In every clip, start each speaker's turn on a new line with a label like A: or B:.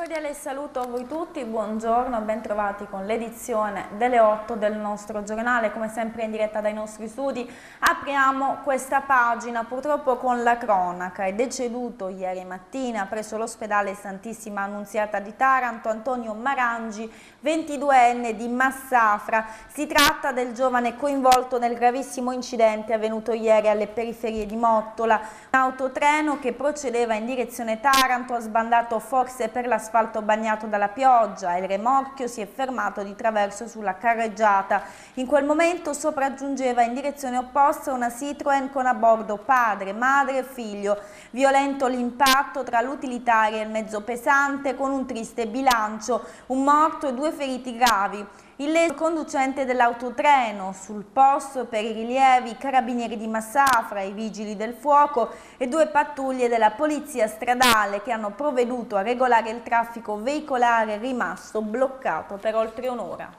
A: cordiale saluto a voi tutti, buongiorno, bentrovati con l'edizione delle 8 del nostro giornale, come sempre in diretta dai nostri studi. Apriamo questa pagina purtroppo con la cronaca. È deceduto ieri mattina presso l'ospedale Santissima Annunziata di Taranto Antonio Marangi, 22enne di Massafra. Si tratta del giovane coinvolto nel gravissimo incidente avvenuto ieri alle periferie di Mottola. Un autotreno che procedeva in direzione Taranto ha sbandato forse per la l'asfalto bagnato dalla pioggia e il remorchio si è fermato di traverso sulla carreggiata. In quel momento sopraggiungeva in direzione opposta una Citroen con a bordo padre, madre e figlio. Violento l'impatto tra l'utilitario e il mezzo pesante con un triste bilancio, un morto e due feriti gravi. Il conducente dell'autotreno sul posto per i rilievi, i carabinieri di Massafra, i vigili del fuoco e due pattuglie della polizia stradale che hanno provveduto a regolare il traffico veicolare rimasto bloccato per oltre un'ora.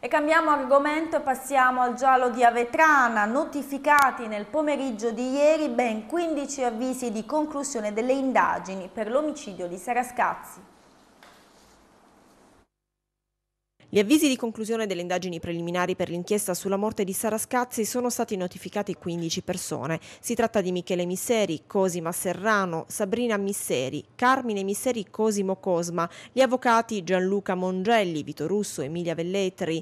A: E cambiamo argomento e passiamo al giallo di Avetrana, notificati nel pomeriggio di ieri ben 15 avvisi di conclusione delle indagini per l'omicidio di Sarascazzi.
B: Gli avvisi di conclusione delle indagini preliminari per l'inchiesta sulla morte di Sara Scazzi sono stati notificati 15 persone. Si tratta di Michele Misseri, Cosima Serrano, Sabrina Misseri, Carmine Misseri Cosimo Cosma, gli avvocati Gianluca Mongelli, Vito Russo, Emilia Velletri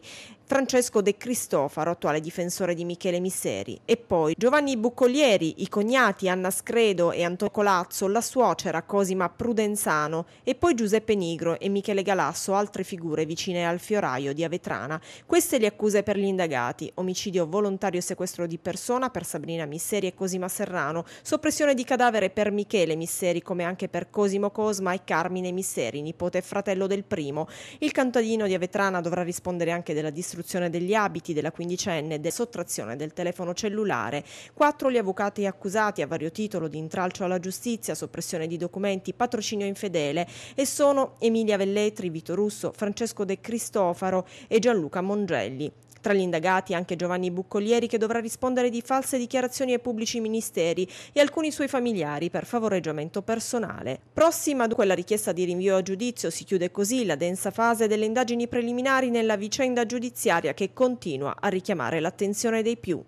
B: Francesco De Cristofaro, attuale difensore di Michele Miseri, e poi Giovanni Buccolieri, i cognati Anna Scredo e Antonio Colazzo, la suocera Cosima Prudenzano, e poi Giuseppe Nigro e Michele Galasso, altre figure vicine al fioraio di Avetrana. Queste le accuse per gli indagati, omicidio volontario e sequestro di persona per Sabrina Misseri e Cosima Serrano, soppressione di cadavere per Michele Misseri come anche per Cosimo Cosma e Carmine Misseri, nipote e fratello del primo. Il cantadino di Avetrana dovrà rispondere anche della distruzione distruzione degli abiti della quindicenne e della sottrazione del telefono cellulare. Quattro gli avvocati accusati a vario titolo di intralcio alla giustizia, soppressione di documenti, patrocinio infedele e sono Emilia Velletri, Vito Russo, Francesco De Cristofaro e Gianluca Mongelli. Tra gli indagati anche Giovanni Buccolieri che dovrà rispondere di false dichiarazioni ai pubblici ministeri e alcuni suoi familiari per favoreggiamento personale. Prossima dunque quella richiesta di rinvio a giudizio si chiude così la densa fase delle indagini preliminari nella vicenda giudiziaria che continua a richiamare l'attenzione dei più.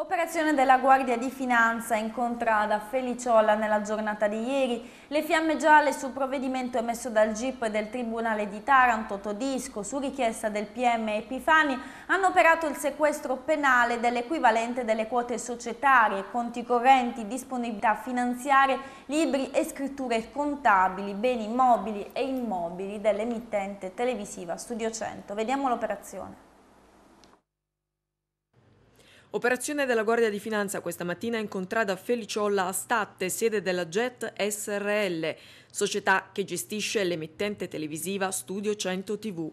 A: Operazione della Guardia di Finanza incontrata a Feliciola nella giornata di ieri. Le fiamme gialle sul provvedimento emesso dal GIP del Tribunale di Taranto, Todisco, su richiesta del PM Epifani, hanno operato il sequestro penale dell'equivalente delle quote societarie, conti correnti, disponibilità finanziarie, libri e scritture contabili, beni mobili e immobili dell'emittente televisiva Studio 100. Vediamo l'operazione.
C: Operazione della Guardia di Finanza questa mattina incontrata a Feliciolla a Statte, sede della JET SRL, società che gestisce l'emittente televisiva Studio 100 TV.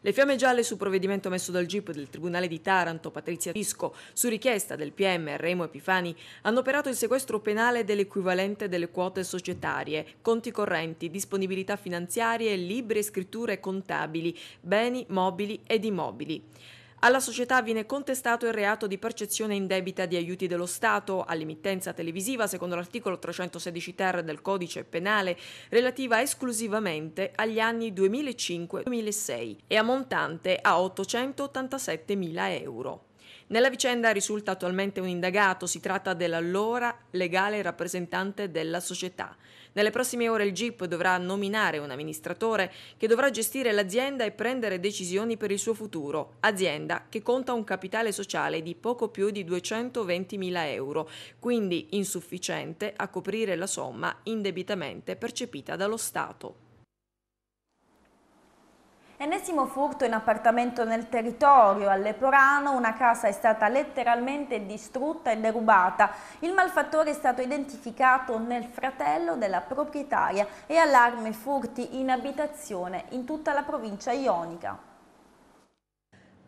C: Le fiamme gialle su provvedimento messo dal GIP del Tribunale di Taranto, Patrizia Fisco, su richiesta del PM Remo Epifani, hanno operato il sequestro penale dell'equivalente delle quote societarie, conti correnti, disponibilità finanziarie, libri e scritture contabili, beni mobili ed immobili. Alla società viene contestato il reato di percezione indebita di aiuti dello Stato all'emittenza televisiva secondo l'articolo 316 ter del codice penale relativa esclusivamente agli anni 2005-2006 e ammontante a mila euro. Nella vicenda risulta attualmente un indagato, si tratta dell'allora legale rappresentante della società. Nelle prossime ore il GIP dovrà nominare un amministratore che dovrà gestire l'azienda e prendere decisioni per il suo futuro, azienda che conta un capitale sociale di poco più di 220.000 euro, quindi insufficiente a coprire la somma indebitamente percepita dallo Stato.
A: Ennesimo furto in appartamento nel territorio, a Leporano una casa è stata letteralmente distrutta e derubata. Il malfattore è stato identificato nel fratello della proprietaria e allarme furti in abitazione in tutta la provincia ionica.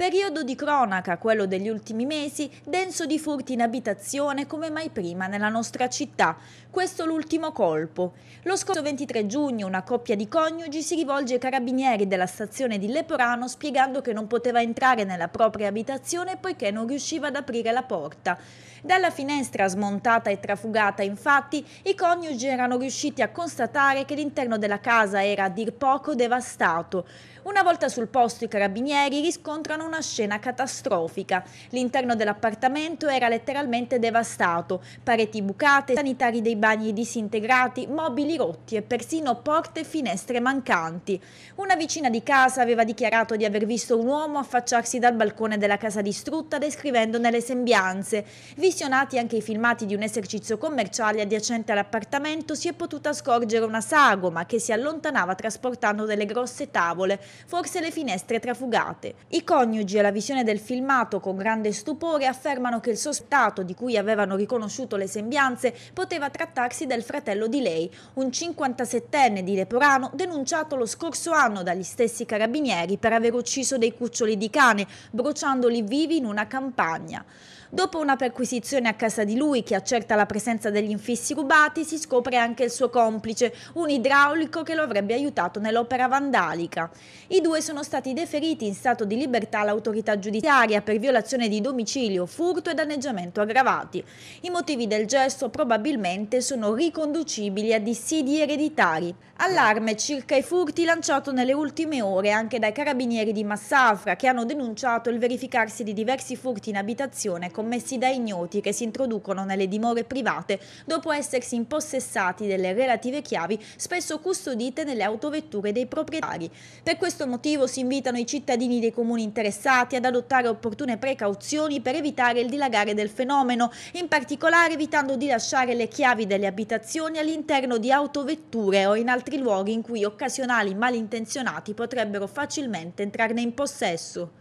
A: Periodo di cronaca, quello degli ultimi mesi, denso di furti in abitazione come mai prima nella nostra città. Questo l'ultimo colpo. Lo scorso 23 giugno una coppia di coniugi si rivolge ai carabinieri della stazione di Leporano spiegando che non poteva entrare nella propria abitazione poiché non riusciva ad aprire la porta. Dalla finestra smontata e trafugata, infatti, i coniugi erano riusciti a constatare che l'interno della casa era a dir poco devastato. Una volta sul posto i carabinieri riscontrano una scena catastrofica. L'interno dell'appartamento era letteralmente devastato, pareti bucate, sanitari dei bagni disintegrati, mobili rotti e persino porte e finestre mancanti. Una vicina di casa aveva dichiarato di aver visto un uomo affacciarsi dal balcone della casa distrutta descrivendone le sembianze. Visionati anche i filmati di un esercizio commerciale adiacente all'appartamento si è potuta scorgere una sagoma che si allontanava trasportando delle grosse tavole forse le finestre trafugate. I coniugi alla visione del filmato con grande stupore affermano che il sospettato di cui avevano riconosciuto le sembianze poteva trattarsi del fratello di lei, un 57enne di Leporano denunciato lo scorso anno dagli stessi carabinieri per aver ucciso dei cuccioli di cane, bruciandoli vivi in una campagna. Dopo una perquisizione a casa di lui che accerta la presenza degli infissi rubati, si scopre anche il suo complice, un idraulico che lo avrebbe aiutato nell'opera vandalica. I due sono stati deferiti in stato di libertà all'autorità giudiziaria per violazione di domicilio, furto e danneggiamento aggravati. I motivi del gesto probabilmente sono riconducibili a dissidi ereditari. Allarme circa i furti lanciato nelle ultime ore anche dai carabinieri di Massafra che hanno denunciato il verificarsi di diversi furti in abitazione con commessi da ignoti che si introducono nelle dimore private dopo essersi impossessati delle relative chiavi spesso custodite nelle autovetture dei proprietari. Per questo motivo si invitano i cittadini dei comuni interessati ad adottare opportune precauzioni per evitare il dilagare del fenomeno, in particolare evitando di lasciare le chiavi delle abitazioni all'interno di autovetture o in altri luoghi in cui occasionali malintenzionati potrebbero facilmente entrarne in possesso.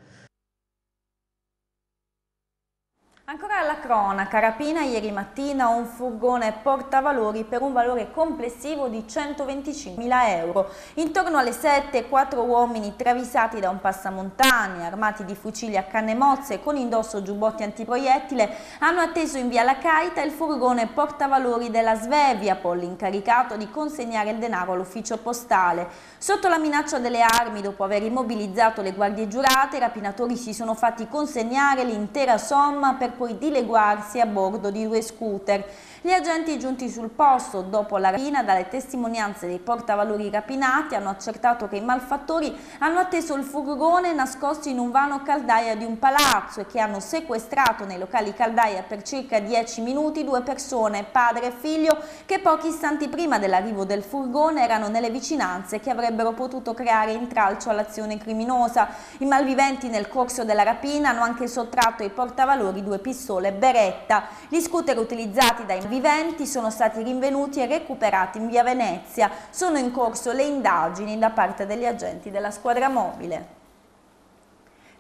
A: Ancora alla cronaca, rapina ieri mattina un furgone portavalori per un valore complessivo di 125.000 euro. Intorno alle 7, quattro uomini travisati da un passamontani, armati di fucili a canne mozze e con indosso giubbotti antiproiettile, hanno atteso in via La Caita il furgone portavalori della Svevia, Sveviapol, incaricato di consegnare il denaro all'ufficio postale. Sotto la minaccia delle armi, dopo aver immobilizzato le guardie giurate, i rapinatori si sono fatti consegnare l'intera somma per poi dileguarsi a bordo di due scooter. Gli agenti giunti sul posto dopo la rapina dalle testimonianze dei portavalori rapinati hanno accertato che i malfattori hanno atteso il furgone nascosto in un vano caldaia di un palazzo e che hanno sequestrato nei locali caldaia per circa 10 minuti due persone, padre e figlio, che pochi istanti prima dell'arrivo del furgone erano nelle vicinanze che avrebbero potuto creare intralcio all'azione criminosa. I malviventi nel corso della rapina hanno anche sottratto ai portavalori due piloni pistole e beretta. Gli scooter utilizzati dai viventi sono stati rinvenuti e recuperati in via Venezia. Sono in corso le indagini da parte degli agenti della squadra mobile.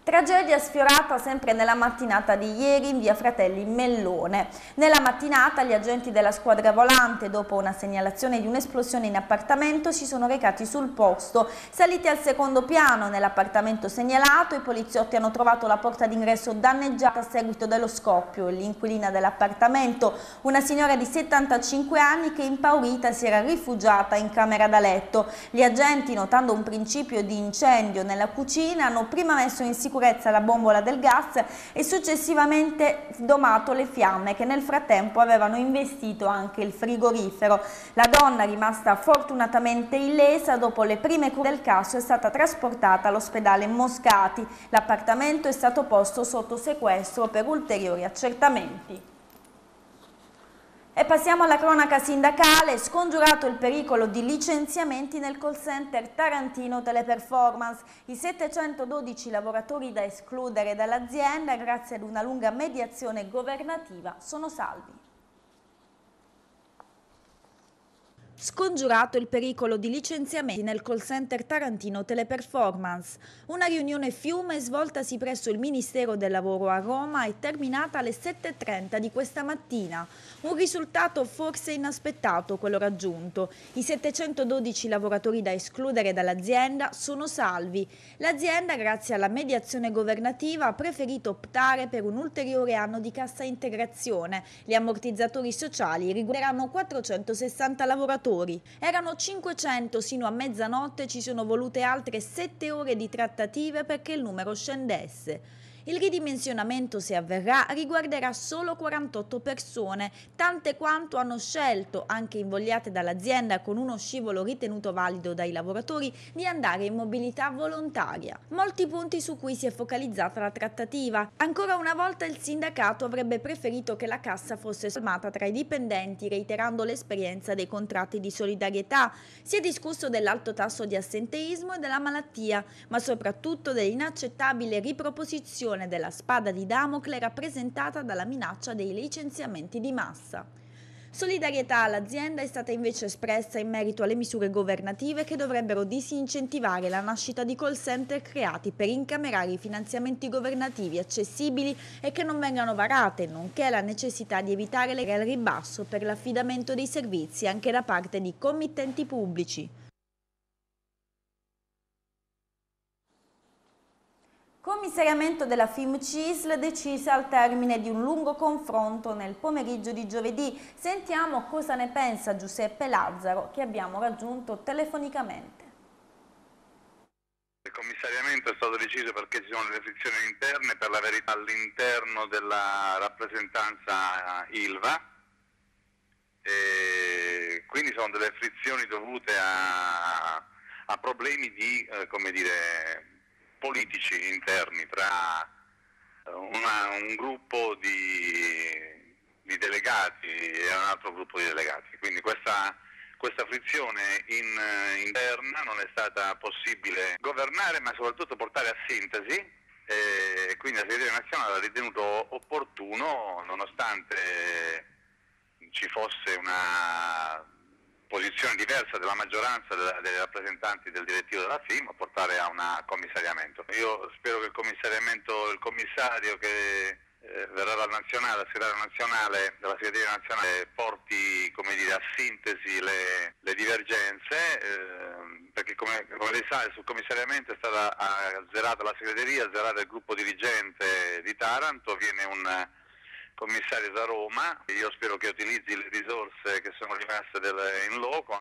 A: Tragedia sfiorata sempre nella mattinata di ieri in via Fratelli Mellone. Nella mattinata gli agenti della squadra volante, dopo una segnalazione di un'esplosione in appartamento, si sono recati sul posto. Saliti al secondo piano nell'appartamento segnalato, i poliziotti hanno trovato la porta d'ingresso danneggiata a seguito dello scoppio. L'inquilina dell'appartamento, una signora di 75 anni che impaurita si era rifugiata in camera da letto. Gli agenti, notando un principio di incendio nella cucina, hanno prima messo in sicurezza sicurezza la bombola del gas e successivamente domato le fiamme che nel frattempo avevano investito anche il frigorifero. La donna rimasta fortunatamente illesa dopo le prime cure del caso è stata trasportata all'ospedale Moscati. L'appartamento è stato posto sotto sequestro per ulteriori accertamenti. E passiamo alla cronaca sindacale, scongiurato il pericolo di licenziamenti nel call center Tarantino Teleperformance. I 712 lavoratori da escludere dall'azienda grazie ad una lunga mediazione governativa sono salvi. Scongiurato il pericolo di licenziamenti nel call center tarantino Teleperformance. Una riunione fiume svoltasi presso il Ministero del Lavoro a Roma è terminata alle 7.30 di questa mattina. Un risultato forse inaspettato quello raggiunto. I 712 lavoratori da escludere dall'azienda sono salvi. L'azienda, grazie alla mediazione governativa, ha preferito optare per un ulteriore anno di cassa integrazione. Gli ammortizzatori sociali riguarderanno 460 lavoratori lavoratori. Erano 500 sino a mezzanotte, ci sono volute altre 7 ore di trattative perché il numero scendesse. Il ridimensionamento, se avverrà, riguarderà solo 48 persone, tante quanto hanno scelto, anche invogliate dall'azienda con uno scivolo ritenuto valido dai lavoratori, di andare in mobilità volontaria. Molti punti su cui si è focalizzata la trattativa. Ancora una volta il sindacato avrebbe preferito che la cassa fosse sommata tra i dipendenti, reiterando l'esperienza dei contratti di solidarietà. Si è discusso dell'alto tasso di assenteismo e della malattia, ma soprattutto dell'inaccettabile riproposizione questione della spada di Damocle rappresentata dalla minaccia dei licenziamenti di massa. Solidarietà all'azienda è stata invece espressa in merito alle misure governative che dovrebbero disincentivare la nascita di call center creati per incamerare i finanziamenti governativi accessibili e che non vengano varate, nonché la necessità di evitare le al ribasso per l'affidamento dei servizi anche da parte di committenti pubblici. Commissariamento della FIM CISL decise al termine di un lungo confronto nel pomeriggio di giovedì. Sentiamo cosa ne pensa Giuseppe Lazzaro che abbiamo raggiunto telefonicamente.
D: Il commissariamento è stato deciso perché ci sono delle frizioni interne, per la verità all'interno della rappresentanza ILVA, e quindi sono delle frizioni dovute a, a problemi di, eh, come dire, politici interni tra eh, una, un gruppo di, di, delegati e un altro gruppo di delegati. Quindi questa, questa frizione in, eh, interna non è stata possibile governare ma soprattutto portare a sintesi e quindi la segreteria nazionale ha ritenuto opportuno, nonostante ci fosse una posizione diversa della maggioranza dei rappresentanti del direttivo della FIM a portare a un commissariamento. Io spero che il, commissariamento, il commissario che eh, verrà dal nazionale, segretario nazionale, dalla segreteria nazionale, porti dire, a sintesi le, le divergenze, eh, perché come, come, lei sa sul commissariamento è stata azzerata la segreteria, azzerata il gruppo dirigente di Taranto, viene un commissario da Roma, io spero che utilizzi le risorse che sono rimaste in loco.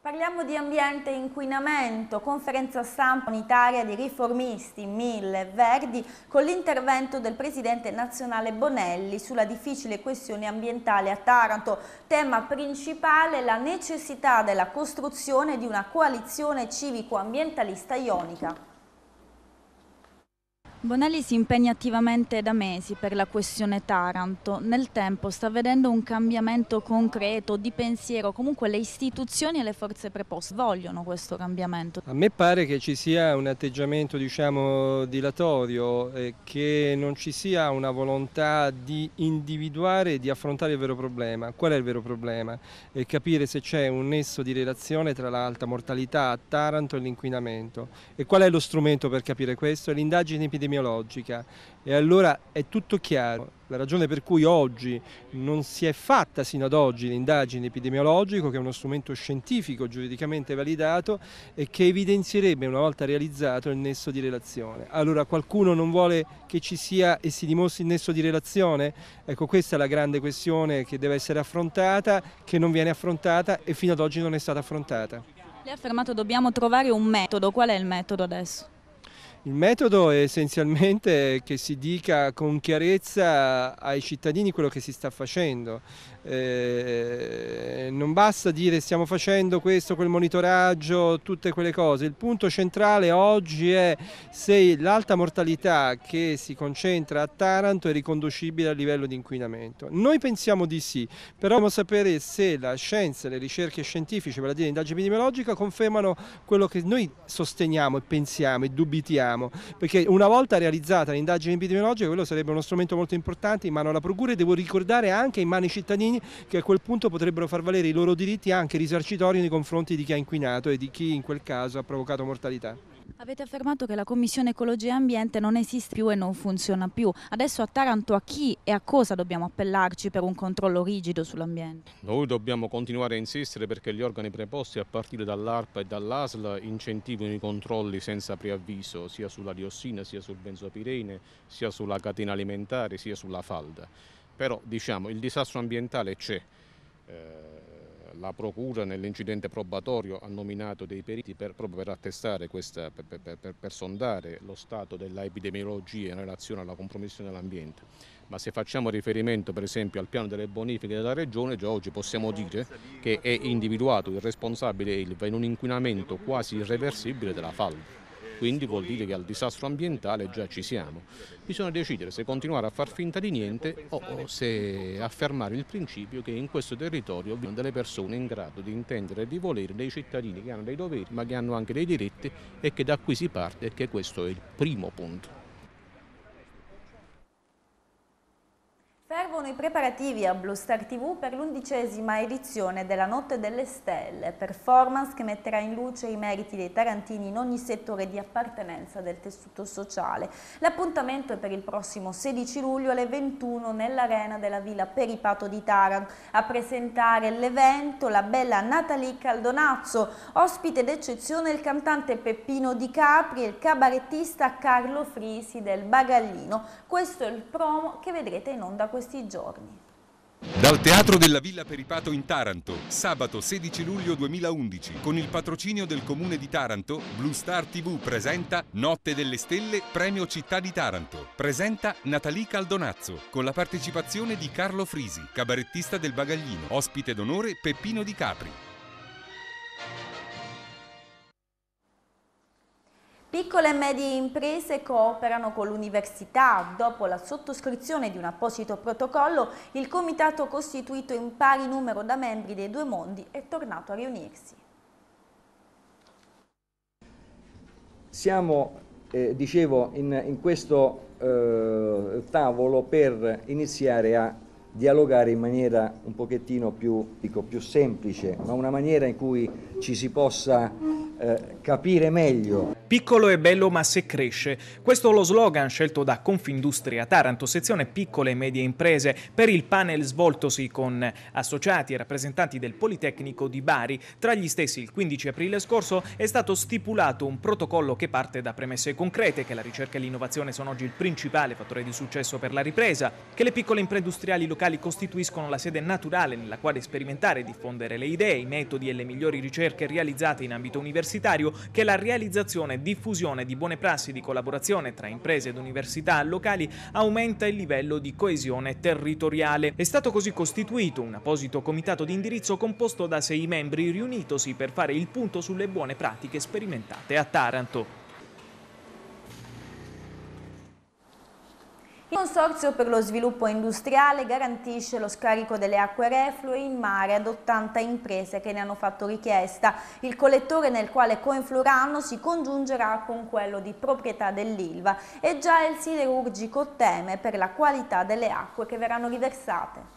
A: Parliamo di ambiente e inquinamento, conferenza stampa unitaria di riformisti, mille, verdi, con l'intervento del presidente nazionale Bonelli sulla difficile questione ambientale a Taranto. Tema principale la necessità della costruzione di una coalizione civico-ambientalista ionica. Bonelli si impegna attivamente da mesi per la questione Taranto. Nel tempo sta vedendo un cambiamento concreto di pensiero, comunque le istituzioni e le forze preposte vogliono questo cambiamento. A
E: me pare che ci sia un atteggiamento diciamo, dilatorio, eh, che non ci sia una volontà di individuare e di affrontare il vero problema. Qual è il vero problema? E capire se c'è un nesso di relazione tra l'alta mortalità a Taranto e l'inquinamento. E qual è lo strumento per capire questo? È L'indagine epidemiologica epidemiologica e allora è tutto chiaro. La ragione per cui oggi non si è fatta sino ad oggi l'indagine epidemiologica, che è uno strumento scientifico giuridicamente validato e che evidenzierebbe una volta realizzato il nesso di relazione. Allora qualcuno non vuole che ci sia e si dimostri il nesso di relazione? Ecco questa è la grande questione che deve essere affrontata, che non viene affrontata e fino ad oggi non è stata affrontata.
A: Lei ha affermato dobbiamo trovare un metodo, qual è il metodo adesso?
E: Il metodo è essenzialmente che si dica con chiarezza ai cittadini quello che si sta facendo eh, non basta dire stiamo facendo questo, quel monitoraggio, tutte quelle cose. Il punto centrale oggi è se l'alta mortalità che si concentra a Taranto è riconducibile al livello di inquinamento. Noi pensiamo di sì, però dobbiamo sapere se la scienza, le ricerche scientifiche, vale a dire l'indagine epidemiologica, confermano quello che noi sosteniamo e pensiamo e dubitiamo, perché una volta realizzata l'indagine epidemiologica quello sarebbe uno strumento molto importante in mano alla Procura e devo ricordare anche in mano ai cittadini cittadini che a quel punto potrebbero far valere i loro diritti anche risarcitori nei confronti di chi ha inquinato e di chi in quel caso ha provocato mortalità.
A: Avete affermato che la Commissione Ecologia e Ambiente non esiste più e non funziona più. Adesso a Taranto a chi e a cosa dobbiamo appellarci per un controllo rigido sull'ambiente?
F: Noi dobbiamo continuare a insistere perché gli organi preposti a partire dall'ARPA e dall'ASL incentivino i controlli senza preavviso sia sulla diossina, sia sul benzopirene, sia sulla catena alimentare, sia sulla falda però diciamo il disastro ambientale c'è. Eh, la procura nell'incidente probatorio ha nominato dei periti per, proprio per attestare questa, per, per, per, sondare lo stato dell'epidemiologia in relazione alla compromissione dell'ambiente. Ma se facciamo riferimento per esempio al piano delle bonifiche della regione, già oggi possiamo dire che è individuato il responsabile ILVA in un inquinamento quasi irreversibile della falda quindi vuol dire che al disastro ambientale già ci siamo. Bisogna decidere se continuare a far finta di niente o se affermare il principio che in questo territorio vivono delle persone in grado di intendere e di volere dei cittadini che hanno dei doveri ma che hanno anche dei diritti e che da qui si parte e che questo è il primo punto.
A: Servono i preparativi a Blue Star TV per l'undicesima edizione della Notte delle Stelle, performance che metterà in luce i meriti dei tarantini in ogni settore di appartenenza del tessuto sociale. L'appuntamento è per il prossimo 16 luglio alle 21 nell'arena della Villa Peripato di Taranto. A presentare l'evento la bella Natalie Caldonazzo, ospite d'eccezione il cantante Peppino Di Capri e il cabarettista Carlo Frisi del Bagallino. Questo è il promo che vedrete in onda questa questi giorni.
E: Dal Teatro della Villa Peripato in Taranto, sabato 16 luglio 2011, con il patrocinio del Comune di Taranto, Blue Star TV presenta Notte delle Stelle, Premio Città di Taranto. Presenta Natalì Caldonazzo, con la partecipazione di Carlo Frisi, cabarettista del Bagaglino, ospite d'onore Peppino Di Capri.
A: Piccole e medie imprese cooperano con l'università. Dopo la sottoscrizione di un apposito protocollo, il comitato costituito in pari numero da membri dei due mondi è tornato a riunirsi.
E: Siamo, eh, dicevo, in, in questo eh, tavolo per iniziare a dialogare in maniera un pochettino più, dico, più semplice, ma una maniera in cui ci si possa eh, capire meglio.
F: Piccolo e bello ma se cresce. Questo è lo slogan scelto da Confindustria Taranto, sezione piccole e medie imprese, per il panel svoltosi con associati e rappresentanti del Politecnico di Bari. Tra gli stessi, il 15 aprile scorso è stato stipulato un protocollo che parte da premesse concrete che la ricerca e l'innovazione sono oggi il principale fattore di successo per la ripresa, che le piccole imprese industriali locali costituiscono la sede naturale nella quale sperimentare e diffondere le idee, i metodi e le migliori ricerche realizzate in ambito universitario, che la realizzazione diffusione di buone prassi di collaborazione tra imprese ed università locali aumenta il livello di coesione territoriale. È stato così costituito un apposito comitato di indirizzo composto da sei membri riunitosi per fare il punto sulle buone pratiche sperimentate a Taranto.
A: Il Consorzio per lo sviluppo industriale garantisce lo scarico delle acque reflue in mare ad 80 imprese che ne hanno fatto richiesta. Il collettore nel quale coinfluranno si congiungerà con quello di proprietà dell'Ilva e già il siderurgico teme per la qualità delle acque che verranno riversate.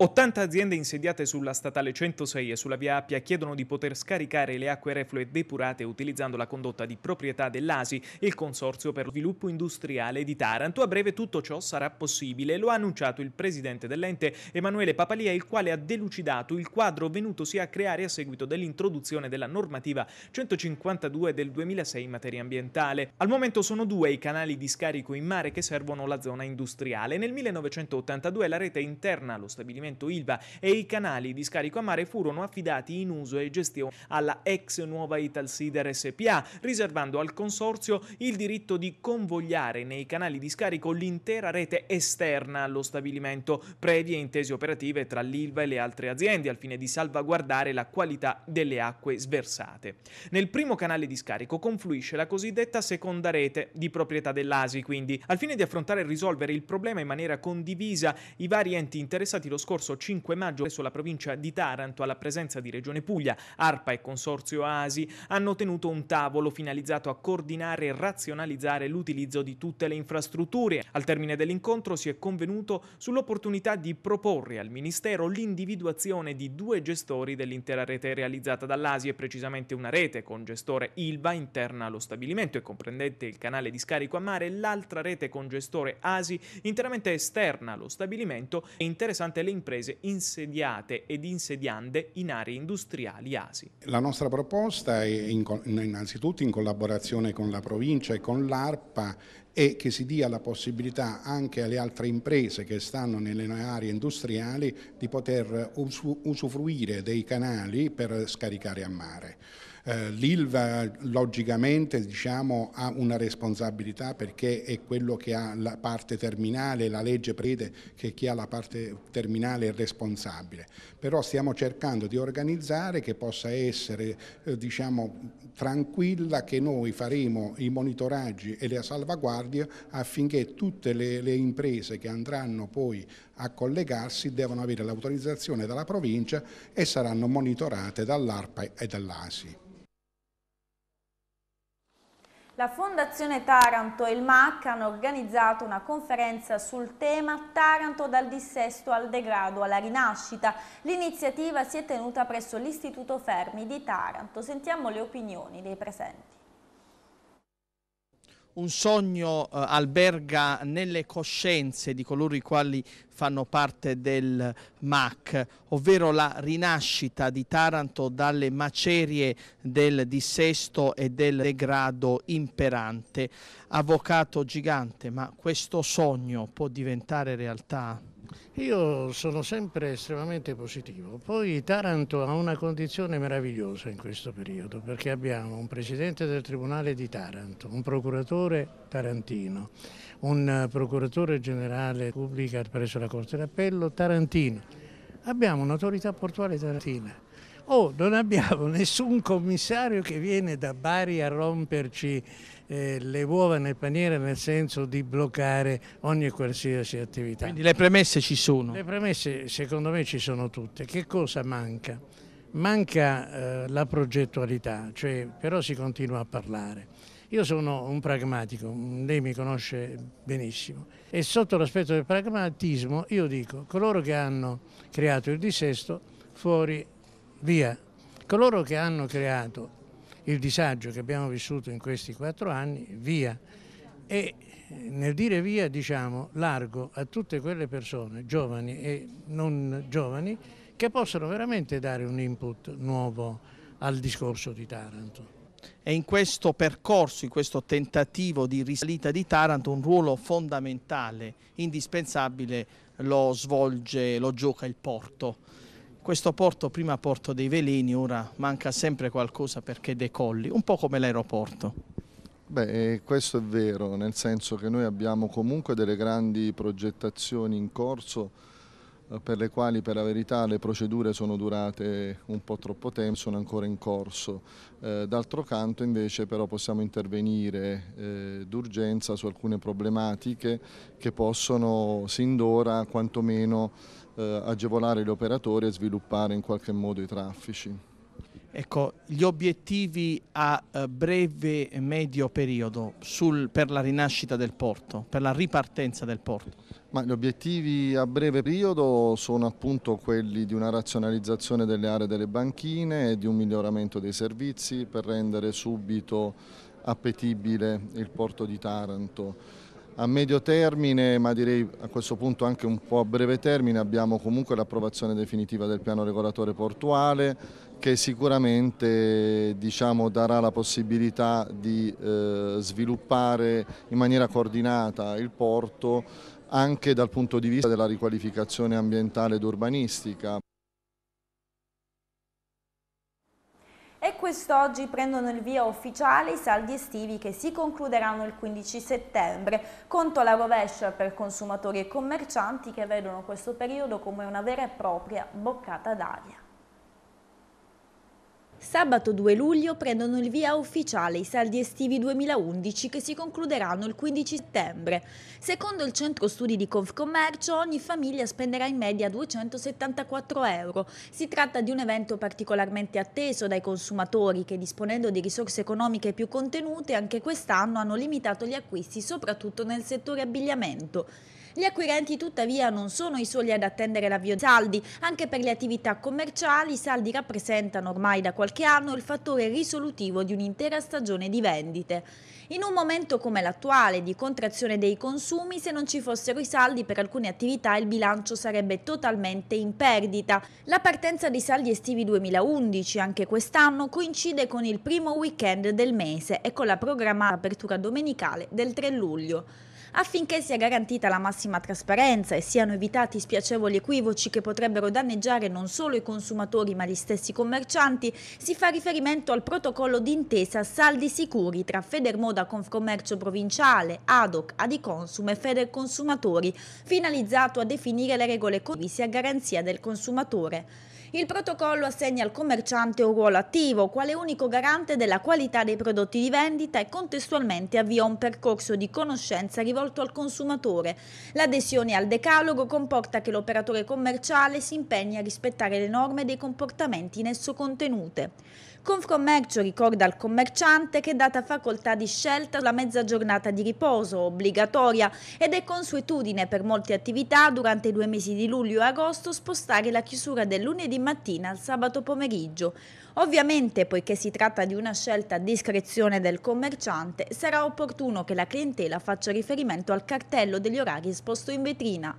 F: 80 aziende insediate sulla statale 106 e sulla via Appia chiedono di poter scaricare le acque reflue depurate utilizzando la condotta di proprietà dell'ASI, il Consorzio per lo sviluppo industriale di Taranto. A breve tutto ciò sarà possibile, lo ha annunciato il presidente dell'ente Emanuele Papalia, il quale ha delucidato il quadro venutosi a creare a seguito dell'introduzione della normativa 152 del 2006 in materia ambientale. Al momento sono due i canali di scarico in mare che servono la zona industriale. Nel 1982 la rete interna allo stabilimento versamento ILVA e i canali di scarico a mare furono affidati in uso e gestione alla ex nuova Italsider SPA, riservando al consorzio il diritto di convogliare nei canali di scarico l'intera rete esterna allo stabilimento, previe intese operative tra l'ILVA e le altre aziende, al fine di salvaguardare la qualità delle acque sversate. Nel primo canale di scarico confluisce la cosiddetta seconda rete, di proprietà dell'ASI quindi. Al fine di affrontare e risolvere il problema in maniera condivisa, i vari enti interessati lo scorso scorso 5 maggio presso la provincia di Taranto, alla presenza di Regione Puglia, ARPA e Consorzio ASI, hanno tenuto un tavolo finalizzato a coordinare e razionalizzare l'utilizzo di tutte le infrastrutture. Al termine dell'incontro si è convenuto sull'opportunità di proporre al Ministero l'individuazione di due gestori dell'intera rete realizzata dall'ASI e precisamente una rete con gestore ILVA interna allo stabilimento e comprendente il canale di scarico a mare e l'altra rete con gestore ASI interamente esterna allo stabilimento. È interessante le implicazioni imprese insediate ed insediande in aree industriali ASI.
D: La nostra proposta è in, innanzitutto in collaborazione con la provincia e con l'ARPA e che si dia la possibilità anche alle altre imprese che stanno nelle aree industriali di poter usufruire dei canali per scaricare a mare. Eh, L'ILVA logicamente diciamo, ha una responsabilità perché è quello che ha la parte terminale, la legge prevede che chi ha la parte terminale è responsabile, però stiamo cercando di organizzare che possa essere eh, diciamo, tranquilla che noi faremo i monitoraggi e le salvaguardie affinché tutte le, le imprese che andranno poi a collegarsi devono avere l'autorizzazione dalla provincia e saranno monitorate dall'ARPA e dall'ASI.
A: La Fondazione Taranto e il MAC hanno organizzato una conferenza sul tema Taranto dal dissesto al degrado alla rinascita. L'iniziativa si è tenuta presso l'Istituto Fermi di Taranto. Sentiamo le opinioni dei presenti
G: un sogno eh, alberga nelle coscienze di coloro i quali fanno parte del MAC, ovvero la rinascita di Taranto dalle macerie del dissesto e del degrado imperante. Avvocato gigante, ma questo sogno può diventare realtà? Io sono sempre estremamente positivo. Poi Taranto ha una condizione meravigliosa in questo periodo perché abbiamo un presidente del Tribunale di Taranto, un procuratore tarantino, un eh, procuratore generale pubblica presso la Corte d'Appello tarantino. Abbiamo un'autorità portuale tarantina. Oh, non abbiamo nessun commissario che viene da Bari a romperci eh, le uova nel paniere nel senso di bloccare ogni e qualsiasi attività. Quindi le premesse ci sono? Le premesse secondo me ci sono tutte. Che cosa manca? Manca eh, la progettualità, cioè, però si continua a parlare. Io sono un pragmatico, mm, lei mi conosce benissimo e sotto l'aspetto del pragmatismo io dico coloro che hanno creato il dissesto fuori via, coloro che hanno creato il disagio che abbiamo vissuto in questi quattro anni, via. E nel dire via diciamo largo a tutte quelle persone, giovani e non giovani, che possono veramente dare un input nuovo al discorso di Taranto. E in questo percorso, in questo tentativo di risalita di Taranto, un ruolo fondamentale, indispensabile, lo svolge, lo gioca il porto. Questo porto, prima porto dei veleni, ora manca sempre qualcosa perché decolli, un po' come l'aeroporto.
H: Beh, questo è vero, nel senso che noi abbiamo comunque delle grandi progettazioni in corso per le quali per la verità le procedure sono durate un po' troppo tempo, sono ancora in corso. Eh, D'altro canto invece però possiamo intervenire eh, d'urgenza su alcune problematiche che possono sin d'ora quantomeno eh, agevolare gli operatori a sviluppare in qualche modo i traffici. Ecco, gli obiettivi
G: a eh, breve e medio periodo sul, per la rinascita del porto,
H: per la ripartenza del porto? Ma gli obiettivi a breve periodo sono appunto quelli di una razionalizzazione delle aree delle banchine e di un miglioramento dei servizi per rendere subito appetibile il porto di Taranto. A medio termine, ma direi a questo punto anche un po' a breve termine, abbiamo comunque l'approvazione definitiva del piano regolatore portuale, che sicuramente diciamo, darà la possibilità di eh, sviluppare in maniera coordinata il porto anche dal punto di vista della riqualificazione ambientale ed urbanistica.
A: E quest'oggi prendono il via ufficiale i saldi estivi che si concluderanno il 15 settembre. Conto alla rovescia per consumatori e commercianti che vedono questo periodo come una vera e propria boccata d'aria. Sabato 2 luglio prendono il via ufficiale i saldi estivi 2011 che si concluderanno il 15 settembre. Secondo il centro studi di Confcommercio ogni famiglia spenderà in media 274 euro. Si tratta di un evento particolarmente atteso dai consumatori che disponendo di risorse economiche più contenute anche quest'anno hanno limitato gli acquisti soprattutto nel settore abbigliamento. Gli acquirenti tuttavia non sono i soli ad attendere l'avvio dei saldi, anche per le attività commerciali i saldi rappresentano ormai da qualche anno il fattore risolutivo di un'intera stagione di vendite. In un momento come l'attuale di contrazione dei consumi, se non ci fossero i saldi per alcune attività il bilancio sarebbe totalmente in perdita. La partenza dei saldi estivi 2011, anche quest'anno, coincide con il primo weekend del mese e con la programmata apertura domenicale del 3 luglio affinché sia garantita la massima trasparenza e siano evitati spiacevoli equivoci che potrebbero danneggiare non solo i consumatori ma gli stessi commercianti, si fa riferimento al protocollo d'intesa Saldi Sicuri tra Federmoda Confcommercio Provinciale, ADOC, Adiconsum e Federconsumatori, finalizzato a definire le regole condivise a garanzia del consumatore. Il protocollo assegna al commerciante un ruolo attivo quale unico garante della qualità dei prodotti di vendita e contestualmente avvia un percorso di conoscenza rivolto al consumatore. L'adesione al decalogo comporta che l'operatore commerciale si impegni a rispettare le norme dei comportamenti in esso contenute. Confcommercio ricorda al commerciante che è data facoltà di scelta la mezza giornata di riposo, obbligatoria, ed è consuetudine per molte attività durante i due mesi di luglio e agosto spostare la chiusura del lunedì mattina al sabato pomeriggio. Ovviamente, poiché si tratta di una scelta a discrezione del commerciante, sarà opportuno che la clientela faccia riferimento al cartello degli orari esposto in vetrina.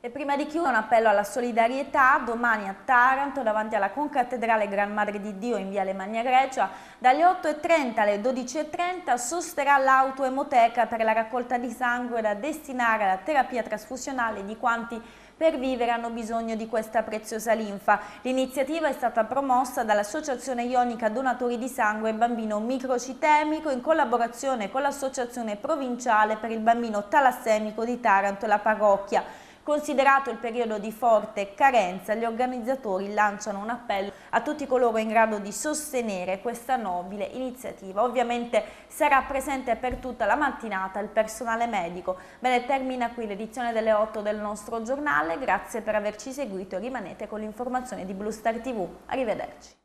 A: E prima di chiudere un appello alla solidarietà, domani a Taranto davanti alla concattedrale Gran Madre di Dio in Viale Magna Grecia, dalle 8.30 alle 12.30 sosterrà l'autoemoteca per la raccolta di sangue da destinare alla terapia trasfusionale di quanti per vivere hanno bisogno di questa preziosa linfa. L'iniziativa è stata promossa dall'Associazione Ionica Donatori di Sangue Bambino Microcitemico in collaborazione con l'Associazione Provinciale per il Bambino Talassemico di Taranto e la Parrocchia. Considerato il periodo di forte carenza, gli organizzatori lanciano un appello a tutti coloro in grado di sostenere questa nobile iniziativa. Ovviamente sarà presente per tutta la mattinata il personale medico. Bene, termina qui l'edizione delle 8 del nostro giornale. Grazie per averci seguito e rimanete con l'informazione di Blue Star TV. Arrivederci.